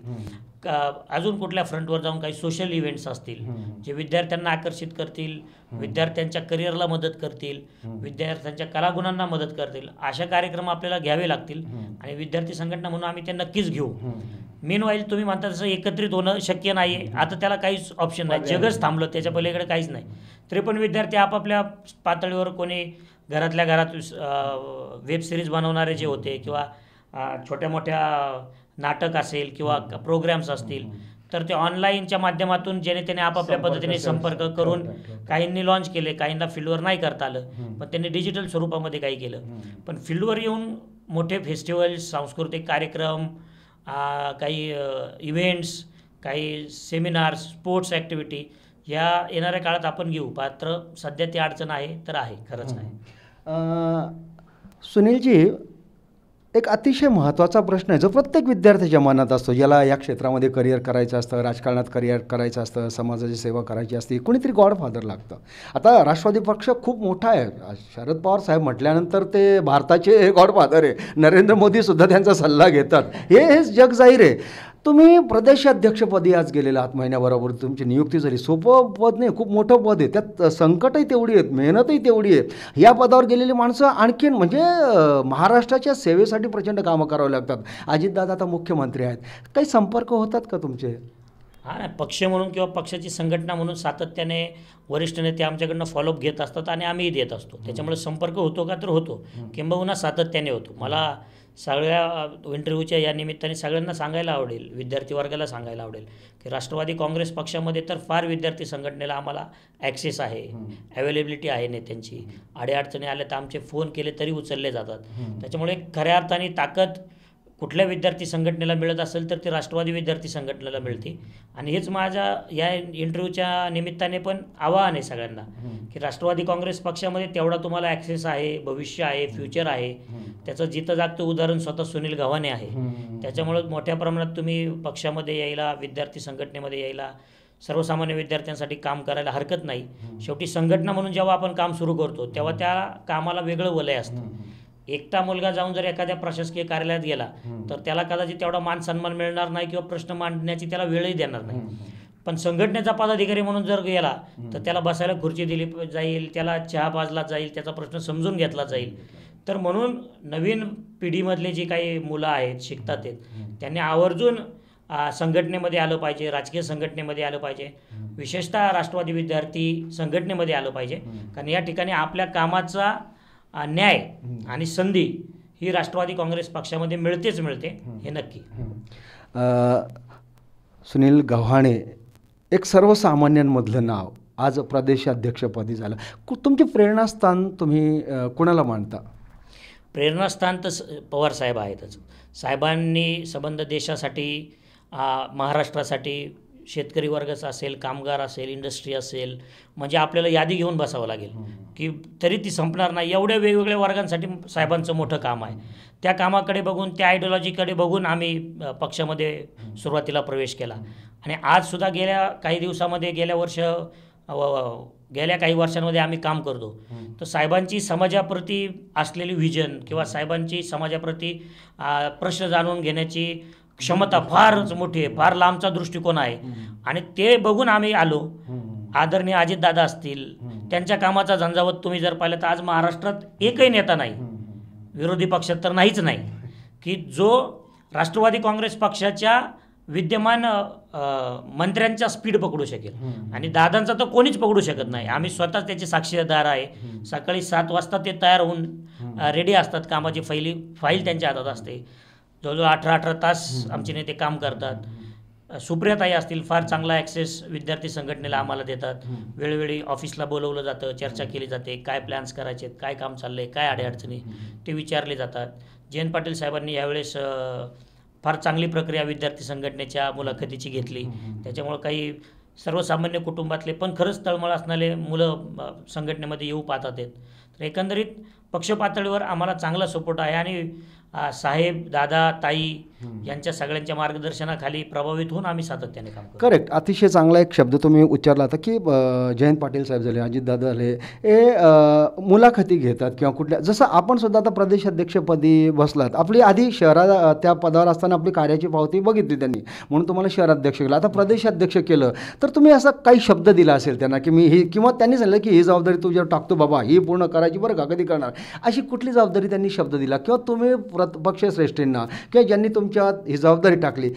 अजून कुठल्या फ्रंटवर जाऊन काही सोशल इव्हेंट्स असतील जे विद्यार्थ्यांना आकर्षित करतील विद्यार्थ्यांच्या करिअरला मदत करतील विद्यार्थ्यांच्या कलागुणांना मदत करतील अशा कार्यक्रम आपल्याला घ्यावे लागतील आणि विद्यार्थी संघटना म्हणून आम्ही ते नक्कीच घेऊ मेन वाईज तुम्ही म्हणता तसं एकत्रित होणं शक्य नाही आता त्याला काहीच ऑप्शन नाही जगच थांबलं त्याच्या पलीकडे काहीच नाही तरी पण विद्यार्थी आपापल्या पातळीवर कोणी घरातल्या घरात वेब सिरीज बनवणारे जे होते किंवा छोट्या मोठ्या नाटक असेल किंवा प्रोग्राम्स असतील तर ते ऑनलाईनच्या माध्यमातून ज्याने त्याने आपापल्या पद्धतीने संपर्क करून काहींनी लॉन्च केले काहींना फील्डवर नाही करता आलं पण त्यांनी डिजिटल स्वरूपामध्ये काही केलं पण फील्डवर येऊन मोठे फेस्टिवल्स सांस्कृतिक कार्यक्रम काही इव्हेंट्स काही सेमिनार्स स्पोर्ट्स ॲक्टिव्हिटी या येणाऱ्या काळात आपण घेऊ पात्र सध्या ती अडचण आहे तर आहे खरंच आहे सुनीलजी एक अतिशय महत्त्वाचा प्रश्न आहे जो प्रत्येक विद्यार्थ्याच्या मनात असतो याला या क्षेत्रामध्ये करिअर करायचं असतं राजकारणात करिअर करायचं असतं समाजाची सेवा करायची असते कोणीतरी गॉडफादर लागतं आता राष्ट्रवादी पक्ष खूप मोठा आहे शरद पवार साहेब म्हटल्यानंतर ते भारताचे गॉडफादर आहे नरेंद्र मोदीसुद्धा त्यांचा सल्ला घेतात हे हेच जग जाहीर आहे तुम्ही प्रदेशाध्यक्षपदी आज गेलेला आहात महिन्याबरोबर तुमची नियुक्ती झाली सोपं पद नाही खूप मोठं पद आहे त्यात संकटही तेवढी आहेत मेहनतही तेवढी आहे या पदावर गेलेली माणसं आणखीन म्हणजे महाराष्ट्राच्या सेवेसाठी प्रचंड कामं करावं लागतात अजितदादा आता मुख्यमंत्री आहेत काही संपर्क होतात का तुमचे हां पक्ष म्हणून किंवा पक्षाची संघटना म्हणून सातत्याने वरिष्ठ नेते आमच्याकडनं फॉलोअप घेत असतात आणि आम्ही देत असतो त्याच्यामुळे संपर्क होतो का तर होतो किंबहुना सातत्याने होतो मला सगळ्या इंटरव्ह्यूच्या या निमित्ताने सगळ्यांना सांगायला आवडेल विद्यार्थी वर्गाला सांगायला आवडेल की राष्ट्रवादी काँग्रेस पक्षामध्ये तर फार विद्यार्थी संघटनेला आम्हाला ॲक्सेस आहे अवेलेबिलिटी आहे नेत्यांची अडेअडचणी आल्या तर आमचे फोन केले तरी उचलले जातात त्याच्यामुळे खऱ्या अर्थाने ताकद कुठल्या विद्यार्थी संघटनेला मिळत असेल तर ते राष्ट्रवादी विद्यार्थी संघटनेला मिळते आणि हेच माझ्या या इंटरव्ह्यूच्या निमित्ताने पण आवाहन आहे सगळ्यांना की राष्ट्रवादी काँग्रेस पक्षामध्ये तेवढा तुम्हाला ॲक्सेस आहे भविष्य आहे फ्युचर आहे त्याचं जिथं जागतं उदाहरण स्वतः सुनील गव्हाणे आहे त्याच्यामुळं मोठ्या प्रमाणात तुम्ही पक्षामध्ये यायला विद्यार्थी संघटनेमध्ये यायला सर्वसामान्य विद्यार्थ्यांसाठी काम करायला हरकत नाही शेवटी संघटना म्हणून जेव्हा आपण काम सुरू करतो तेव्हा त्या कामाला वेगळं वलय असतं एकटा मुलगा जाऊन जर एखाद्या प्रशासकीय कार्यालयात गेला तर त्याला कदाचित तेवढा मान सन्मान मिळणार नाही किंवा प्रश्न मांडण्याची त्याला वेळही देणार नाही पण संघटनेचा पदाधिकारी म्हणून जर गेला तर त्याला बसायला खुर्ची दिली जाईल त्याला चहा बाजला जाईल त्याचा प्रश्न समजून घेतला जाईल तर म्हणून नवीन पिढीमधले जी काही मुलं आहेत शिकतात त्यांनी आवर्जून संघटनेमध्ये आलं पाहिजे राजकीय संघटनेमध्ये आलं पाहिजे विशेषतः राष्ट्रवादी विद्यार्थी संघटनेमध्ये आलं पाहिजे कारण या ठिकाणी आपल्या कामाचा न्याय आणि संधी ही राष्ट्रवादी काँग्रेस पक्षामध्ये मिळतेच मिळते हे नक्की सुनील गव्हाणे एक सर्वसामान्यांमधलं नाव आज प्रदेशाध्यक्षपदी झालं कु तुमचे प्रेरणास्थान तुम्ही कोणाला मानता प्रेरणास्थान तर पवार साहेब आहेतच साहेबांनी संबंध देशासाठी महाराष्ट्रासाठी शेतकरी वर्गच असेल कामगार असेल इंडस्ट्री असेल म्हणजे आपल्याला यादी घेऊन बसावं लागेल की तरी ती संपणार नाही एवढ्या वेगवेगळ्या वर्गांसाठी साहेबांचं मोठं काम आहे त्या कामाकडे बघून त्या आयडिओलॉजीकडे बघून आम्ही पक्षामध्ये सुरुवातीला प्रवेश केला आणि आजसुद्धा गेल्या काही दिवसामध्ये गेल्या वर्ष गेल्या काही वर्षांमध्ये आम्ही काम करतो तर साहेबांची समाजाप्रती असलेली व्हिजन किंवा साहेबांची समाजाप्रती प्रश्न जाणून घेण्याची क्षमता फारच मोठी आहे फार लांबचा दृष्टिकोन आहे आणि ते बघून आम्ही आलो आदरणीय अजित दादा असतील त्यांच्या कामाचा झंझावत तुम्ही जर पाहिलं तर आज महाराष्ट्रात एकही नेता नाही विरोधी पक्षात तर नाहीच नाही की जो राष्ट्रवादी काँग्रेस पक्षाच्या विद्यमान मंत्र्यांच्या स्पीड पकडू शकेल आणि दादांचा तर कोणीच पकडू शकत नाही आम्ही स्वतःच त्याचे साक्षीदार आहे सकाळी सात वाजता ते तयार होऊन रेडी असतात कामाची फैली फाईल त्यांच्या हातात असते जवळजवळ अठरा अठरा तास आमचे नेते काम करतात सुप्रियाताई असतील फार चांगला ॲक्सेस विद्यार्थी संघटनेला आम्हाला देतात वेळोवेळी ऑफिसला बोलवलं जातं चर्चा केली जाते काय प्लॅन्स करायचे आहेत काय काम चाललं आहे काय अडचणी ते विचारले जातात जयंत पाटील साहेबांनी यावेळेस फार चांगली प्रक्रिया विद्यार्थी संघटनेच्या मुलाखतीची घेतली त्याच्यामुळं काही सर्वसामान्य कुटुंबातले पण खरंच तळमळ असणारे मुलं संघटनेमध्ये येऊ पाहतात आहेत तर एकंदरीत पक्षपातळीवर आम्हाला चांगला सपोर्ट आहे आणि साहेब दादा ताई यांच्या सगळ्यांच्या मार्गदर्शनाखाली प्रभावित होऊन आम्ही सातत्याने काम करेक्ट अतिशय चांगला एक शब्द तुम्ही उच्चारला होता की जयंत पाटील साहेब झाले दादा झाले हे मुलाखती घेतात किंवा कुठल्या जसं आपण सुद्धा आता प्रदेशाध्यक्षपदी बसलात आपली आधी शहरा त्या पदावर असताना आपली कार्याची पावती बघितली त्यांनी म्हणून तुम्हाला शहराध्यक्ष केलं आता प्रदेशाध्यक्ष केलं तर तुम्ही असा काही शब्द दिला असेल त्यांना की मी ही किंवा त्यांनी सांगितलं की ही जबाबदारी तुझ्यावर टाकतो बाबा ही पूर्ण करायची बरं का कधी करणार अशी कुठली जबाबदारी त्यांनी शब्द दिला किंवा तुम्ही प्र पक्षश्रेष्ठींना किंवा ज्यांनी तुम तुमच्या ही जबाबदारी टाकली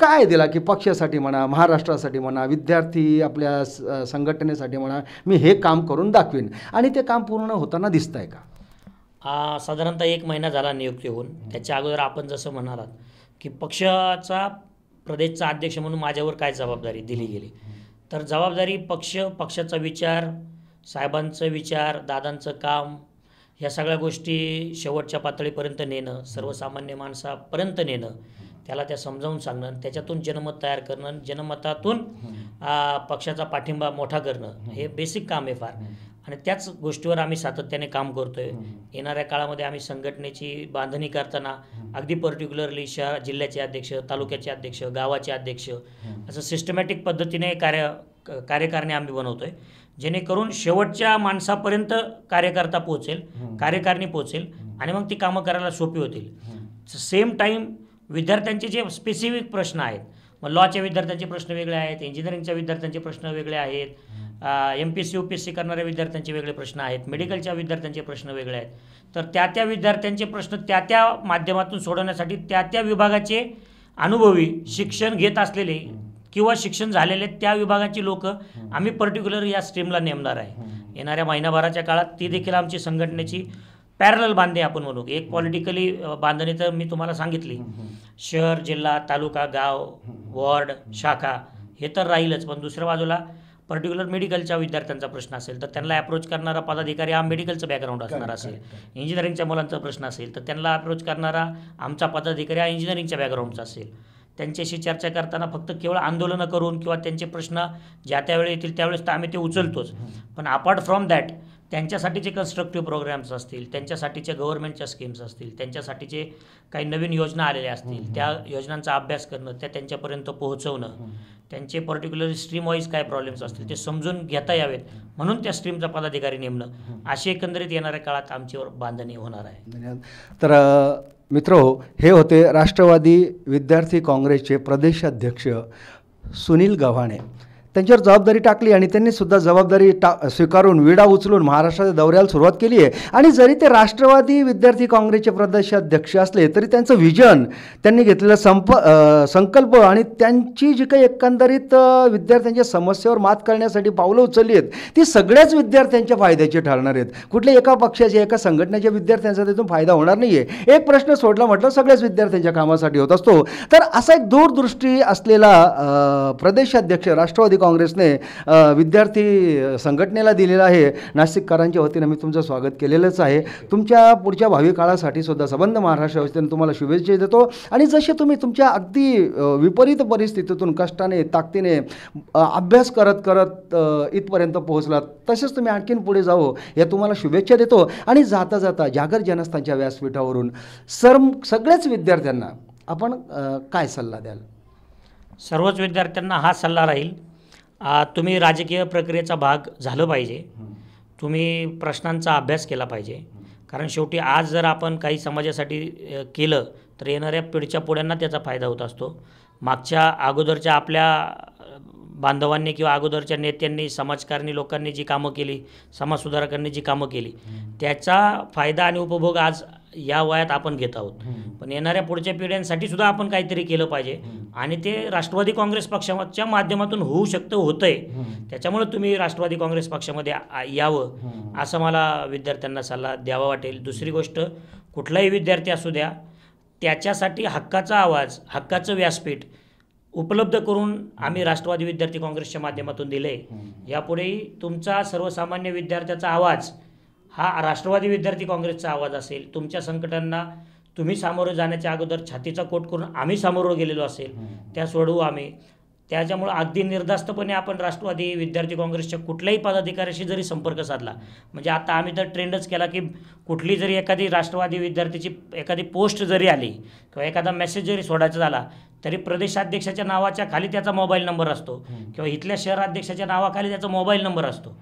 काय दिला की पक्षासाठी म्हणा महाराष्ट्रासाठी म्हणा विद्यार्थी आपल्या संघटनेसाठी म्हणा मी हे काम करून दाखवीन आणि ते काम पूर्ण होताना दिसत आहे का साधारणतः एक महिना झाला नियुक्ती होऊन त्याच्या अगोदर आपण जसं म्हणालात की पक्षाचा प्रदेशचा अध्यक्ष म्हणून माझ्यावर काय जबाबदारी दिली गेली तर जबाबदारी पक्ष पक्षाचा विचार साहेबांचं विचार दादांचं काम ह्या सगळ्या गोष्टी शेवटच्या पातळीपर्यंत नेणं सर्वसामान्य माणसापर्यंत नेणं त्याला त्या समजावून सांगणं त्याच्यातून जनमत तयार करणं जनमतातून पक्षाचा पाठिंबा मोठा करणं हे बेसिक काम आहे फार आणि त्याच गोष्टीवर आम्ही सातत्याने काम करतोय येणाऱ्या काळामध्ये आम्ही संघटनेची बांधणी करताना अगदी पर्टिक्युलरली शहर जिल्ह्याचे अध्यक्ष तालुक्याचे अध्यक्ष गावाचे अध्यक्ष असं सिस्टमॅटिक पद्धतीने कार्य कार्यकारणी आम्ही बनवतोय जेणेकरून शेवटच्या माणसापर्यंत कार्यकर्ता पोहोचेल कार्यकारिणी पोहोचेल आणि मग ती कामं करायला सोपी होतील सेम टाईम विद्यार्थ्यांचे जे स्पेसिफिक प्रश्न आहेत मग लॉच्या विद्यार्थ्यांचे प्रश्न वेगळे आहेत इंजिनिअरिंगच्या विद्यार्थ्यांचे प्रश्न वेगळे आहेत M P C U P S C करणाऱ्या विद्यार्थ्यांचे वेगळे प्रश्न आहेत मेडिकलच्या विद्यार्थ्यांचे प्रश्न वेगळे आहेत तर त्या त्या विद्यार्थ्यांचे प्रश्न त्या त्या माध्यमातून सोडवण्यासाठी त्या त्या विभागाचे अनुभवी शिक्षण घेत असलेले किंवा शिक्षण झालेले त्या विभागाची लोक आम्ही पर्टिक्युलर या स्ट्रीमला नेमणार आहे येणाऱ्या महिनाभराच्या काळात ती देखील आमची संघटनेची पॅरल बांधणी आपण म्हणू एक पॉलिटिकली बांधणी तर मी तुम्हाला सांगितली शहर जिल्हा तालुका गाव वॉर्ड शाखा हे तर राहीलच पण दुसऱ्या बाजूला पर्टिक्युलर मेडिकलच्या विद्यार्थ्यांचा प्रश्न असेल तर त्यांना अप्रोच करणारा पदाधिकारी हा मेडिकलचं बॅकग्राऊंड असणार असेल इंजिनिअरिंगच्या मुलांचा प्रश्न असेल तर त्यांना अप्रोच करणारा आमचा पदाधिकारी हा इंजिनिअरिंगच्या बॅकग्राऊंडचा असेल त्यांच्याशी चर्चा करताना फक्त केवळ आंदोलनं करून किंवा त्यांचे प्रश्न ज्या त्यावेळी येतील त्यावेळेस तर आम्ही ते उचलतोच पण अपार्ट फ्रॉम दॅट त्यांच्यासाठीचे कन्स्ट्रक्टिव्ह प्रोग्राम्स असतील त्यांच्यासाठीच्या गव्हर्नमेंटच्या स्कीम्स असतील त्यांच्यासाठीचे काही नवीन योजना आलेल्या असतील त्या योजनांचा अभ्यास करणं त्या त्यांच्यापर्यंत पोहोचवणं त्यांचे पर्टिक्युलर स्ट्रीम वाईज काय प्रॉब्लेम्स असतील ते समजून घेता यावेत म्हणून त्या स्ट्रीमचा पदाधिकारी नेमणं अशी एकंदरीत येणाऱ्या काळात आमच्यावर बांधणी होणार आहे तर मित्रो हे होते राष्ट्रवादी विद्यार्थी काँग्रेसचे प्रदेशाध्यक्ष सुनील गव्हाणे त्यांच्यावर जबाबदारी टाकली आणि त्यांनी सुद्धा जबाबदारी टा स्वीकारून विडा उचलून महाराष्ट्राच्या दौऱ्याला सुरुवात केली आहे आणि जरी ते राष्ट्रवादी विद्यार्थी काँग्रेसचे प्रदेशाध्यक्ष असले तरी त्यांचं विजन त्यांनी घेतलेला संप संकल्प आणि त्यांची जी काही एकंदरीत विद्यार्थ्यांच्या समस्येवर मात करण्यासाठी पावलं उचलली आहेत ती सगळ्याच विद्यार्थ्यांच्या फायद्याची ठरणार आहेत कुठल्या एका पक्षाच्या एका संघटनेच्या विद्यार्थ्यांचा त्यातून फायदा होणार नाही आहे एक प्रश्न सोडला म्हटलं सगळ्याच विद्यार्थ्यांच्या कामासाठी होत असतो तर असा एक दूरदृष्टी असलेला प्रदेशाध्यक्ष राष्ट्रवादी काँग्रेसने विद्यार्थी संघटनेला दिलेला आहे नाशिककारांच्या वतीनं मी तुमचं स्वागत केलेलंच आहे तुमच्या पुढच्या भावी काळासाठी सुद्धा संबंध महाराष्ट्र व्यवस्थेने तुम्हाला शुभेच्छा देतो आणि जसे तुम्ही तुमच्या अगदी विपरीत परिस्थितीतून कष्टाने ताकदीने अभ्यास करत करत इथपर्यंत पोहोचलात तसेच तुम्ही आणखीन पुढे जावो या तुम्हाला शुभेच्छा देतो आणि जाता जाता जागर जनस्थांच्या व्यासपीठावरून सर सगळ्याच विद्यार्थ्यांना आपण काय सल्ला द्याल सर्वच विद्यार्थ्यांना हा सल्ला राहील तुम्ही राजकीय प्रक्रियेचा भाग झालं पाहिजे तुम्ही प्रश्नांचा अभ्यास केला पाहिजे कारण शेवटी आज जर आपण काही समाजासाठी केलं तर येणाऱ्या पिढच्या पुढ्यांना त्याचा फायदा होत असतो मागच्या अगोदरच्या आपल्या बांधवांनी किंवा अगोदरच्या नेत्यांनी समाजकारणी लोकांनी जी कामं केली समाजसुधारकांनी जी कामं केली त्याचा फायदा आणि उपभोग आज या वयात आपण घेत आहोत पण येणाऱ्या पुढच्या पिढ्यांसाठी सुद्धा आपण काहीतरी केलं पाहिजे आणि ते राष्ट्रवादी काँग्रेस पक्षाच्या माध्यमातून होऊ शकतं होतंय त्याच्यामुळे तुम्ही राष्ट्रवादी काँग्रेस पक्षामध्ये यावं असं मला विद्यार्थ्यांना सल्ला द्यावा वाटेल दुसरी गोष्ट कुठलाही विद्यार्थी असू द्या त्याच्यासाठी हक्काचा आवाज हक्काचं व्यासपीठ उपलब्ध करून आम्ही राष्ट्रवादी विद्यार्थी काँग्रेसच्या माध्यमातून दिले यापुढेही तुमचा सर्वसामान्य विद्यार्थ्याचा आवाज हा राष्ट्रवादी विद्यार्थी काँग्रेसचा आवाज असेल तुमच्या संकटांना तुम्ही सामोरं जाण्याच्या अगोदर छातीचा कोट करून आम्ही सामोरं गेलेलो असेल त्या सोडवू आम्ही त्याच्यामुळं अगदी निर्धास्तपणे आपण राष्ट्रवादी विद्यार्थी काँग्रेसच्या कुठल्याही पदाधिकाऱ्याशी जरी संपर्क साधला म्हणजे आता आम्ही तर ट्रेंडच केला की कुठली जरी एखादी राष्ट्रवादी विद्यार्थीची एखादी पोस्ट जरी आली किंवा एखादा मेसेज जरी सोडायचा झाला तरी प्रदेशाध्यक्षाच्या नावाच्या खाली त्याचा मोबाईल नंबर असतो किंवा इथल्या शहराध्यक्षाच्या नावाखाली त्याचा मोबाईल नंबर असतो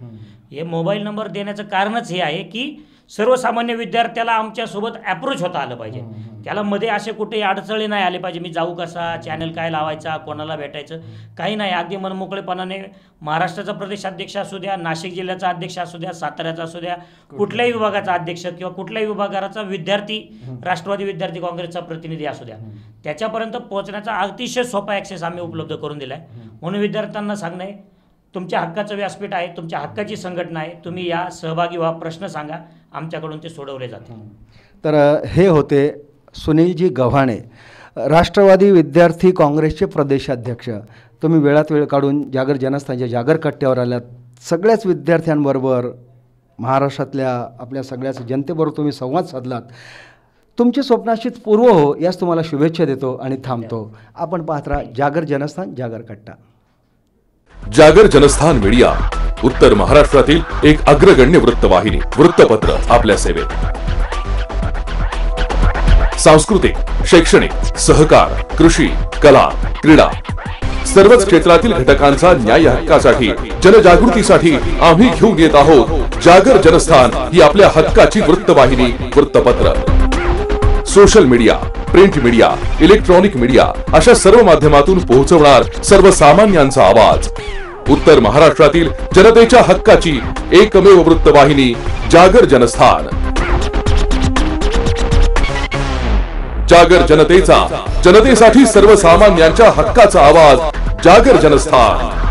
हे मोबाईल नंबर देण्याचं कारणच हे आहे की सर्वसामान्य विद्यार्थ्याला आमच्यासोबत ॲप्रोच होता आलं पाहिजे त्याला मध्ये असे कुठे अडचणी नाही आले पाहिजे मी जाऊ कसा चॅनल काय लावायचा कोणाला भेटायचं काही नाही अगदी मनमोकळेपणाने महाराष्ट्राचा प्रदेशाध्यक्ष असू द्या नाशिक जिल्ह्याचा अध्यक्ष असू द्या साताऱ्याचा असू द्या कुठल्याही विभागाचा अध्यक्ष किंवा कुठल्याही विभागाचा विद्यार्थी राष्ट्रवादी विद्यार्थी काँग्रेसचा प्रतिनिधी असू द्या त्याच्यापर्यंत पोहोचण्याचा अतिशय सोपा ॲक्सेस आम्ही उपलब्ध करून दिला आहे म्हणून विद्यार्थ्यांना सांगणं आहे तुमच्या हक्काचं व्यासपीठ आहे तुमच्या हक्काची संघटना आहे तुम्ही या सहभागी व्हा प्रश्न सांगा आमच्याकडून ते सोडवले जाते तर हे होते सुनीलजी गव्हाणे राष्ट्रवादी विद्यार्थी काँग्रेसचे प्रदेशाध्यक्ष तुम्ही वेळात वेळ काढून जागर जनस्थानच्या जागर कट्ट्यावर आल्यात सगळ्याच विद्यार्थ्यांबरोबर महाराष्ट्रातल्या आपल्या सगळ्याच जनतेबरोबर तुम्ही संवाद साधलात तुमची स्वप्नाशीच पूर्व हो यास तुम्हाला शुभेच्छा देतो आणि थांबतो आपण पाहत राहा जागर जनस्थान जागर कट्टा जागर जनस्थान मीडिया उत्तर महाराष्ट्रातील एक अग्रगण्य वृत्तवाहिनी वृत्तपत्र आपल्या सेवेत सांस्कृतिक शैक्षणिक सहकार कृषी कला क्रीडा सर्वच क्षेत्रातील घटकांचा न्याय हक्कासाठी जनजागृतीसाठी आम्ही घेऊन येत आहोत जागर जनस्थान ही आपल्या हक्काची वृत्तवाहिनी वृत्तपत्र social media print media electronic media अशा सर्व माध्यमातून पोहोचवणार सर्वसामान्यांचा आवाज उत्तर महाराष्ट्रातील जनतेच्या हक्काची एकमेव वृत्तवाहिनी जागर जनस्थान जागर जनतेचा जनतेसाठी सर्वसामान्यांच्या हक्काचा आवाज जागर जनस्थान